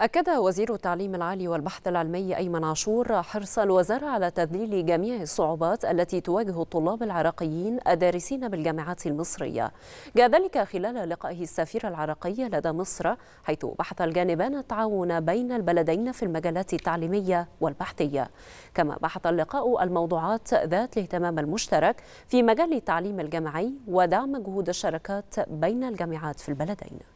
أكد وزير التعليم العالي والبحث العلمي أيمن عاشور حرص الوزارة على تذليل جميع الصعوبات التي تواجه الطلاب العراقيين الدارسين بالجامعات المصرية جاء ذلك خلال لقائه السفير العراقي لدى مصر حيث بحث الجانبان التعاون بين البلدين في المجالات التعليمية والبحثية كما بحث اللقاء الموضوعات ذات الاهتمام المشترك في مجال التعليم الجامعي ودعم جهود الشراكات بين الجامعات في البلدين